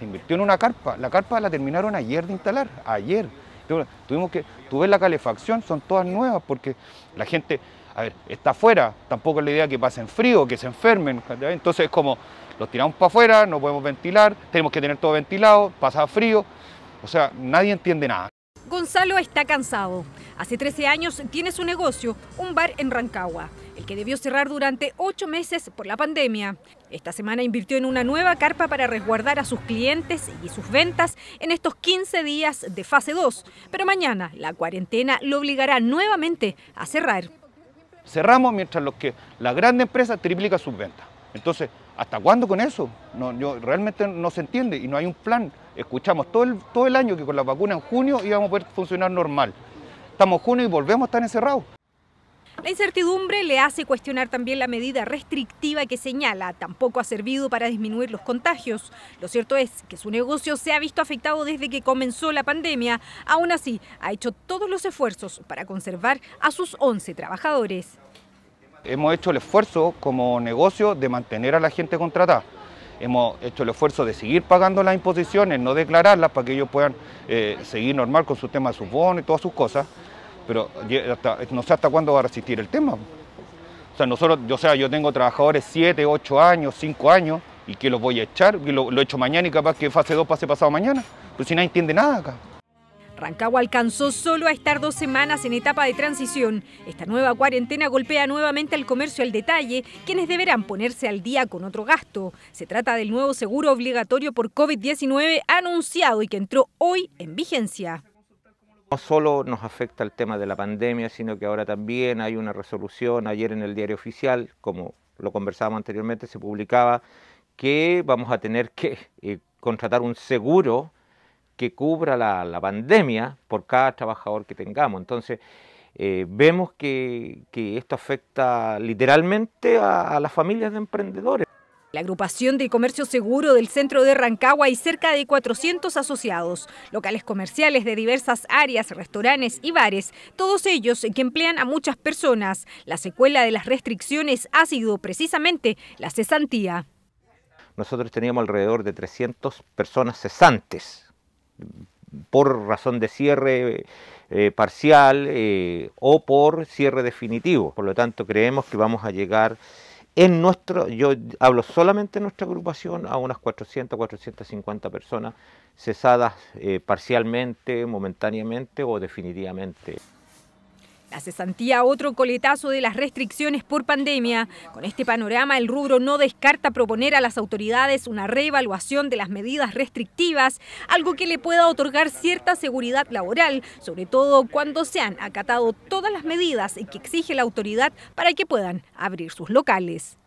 se invirtió en una carpa. La carpa la terminaron ayer de instalar, ayer. Tuvimos que, tuve la calefacción, son todas nuevas porque la gente, a ver, está afuera, tampoco es la idea que pasen frío, que se enfermen. Entonces es como, los tiramos para afuera, no podemos ventilar, tenemos que tener todo ventilado, pasa frío, o sea, nadie entiende nada. Gonzalo está cansado. Hace 13 años tiene su negocio, un bar en Rancagua que debió cerrar durante ocho meses por la pandemia. Esta semana invirtió en una nueva carpa para resguardar a sus clientes y sus ventas en estos 15 días de fase 2, pero mañana la cuarentena lo obligará nuevamente a cerrar. Cerramos mientras los que la gran empresa triplica sus ventas. Entonces, ¿hasta cuándo con eso? No, realmente no se entiende y no hay un plan. Escuchamos todo el, todo el año que con la vacuna en junio íbamos a poder funcionar normal. Estamos junio y volvemos a estar encerrados. La incertidumbre le hace cuestionar también la medida restrictiva que señala. Tampoco ha servido para disminuir los contagios. Lo cierto es que su negocio se ha visto afectado desde que comenzó la pandemia. Aún así, ha hecho todos los esfuerzos para conservar a sus 11 trabajadores. Hemos hecho el esfuerzo como negocio de mantener a la gente contratada. Hemos hecho el esfuerzo de seguir pagando las imposiciones, no declararlas para que ellos puedan eh, seguir normal con su tema de sus bonos y todas sus cosas. Pero no sé hasta cuándo va a resistir el tema. O sea, nosotros, yo, sea, yo tengo trabajadores 7, 8 años, 5 años, y qué los voy a echar, lo, lo echo mañana y capaz que fase 2 pase pasado mañana. Pues si nadie entiende nada acá. Rancagua alcanzó solo a estar dos semanas en etapa de transición. Esta nueva cuarentena golpea nuevamente al comercio al detalle, quienes deberán ponerse al día con otro gasto. Se trata del nuevo seguro obligatorio por COVID-19 anunciado y que entró hoy en vigencia. No solo nos afecta el tema de la pandemia, sino que ahora también hay una resolución. Ayer en el diario oficial, como lo conversábamos anteriormente, se publicaba que vamos a tener que eh, contratar un seguro que cubra la, pandemia por cada trabajador que tengamos. Entonces, eh, vemos que, esto afecta literalmente a las familias de emprendedores. La agrupación de comercio seguro del centro de Rancagua y cerca de 400 asociados, locales comerciales de diversas áreas, restaurantes y bares, todos ellos que emplean a muchas personas. La secuela de las restricciones ha sido precisamente la cesantía. Nosotros teníamos alrededor de 300 personas cesantes por razón de cierre eh, parcial eh, o por cierre definitivo. Por lo tanto, creemos que vamos a llegar en nuestro, yo hablo solamente de nuestra agrupación, a unas 400, 450 personas cesadas eh, parcialmente, momentáneamente o definitivamente. La cesantía, otro coletazo de las restricciones por pandemia. Con este panorama, el rubro no descarta proponer a las autoridades una reevaluación de las medidas restrictivas, algo que le pueda otorgar cierta seguridad laboral, sobre todo cuando se han acatado todas las medidas y que exige la autoridad para que puedan abrir sus locales.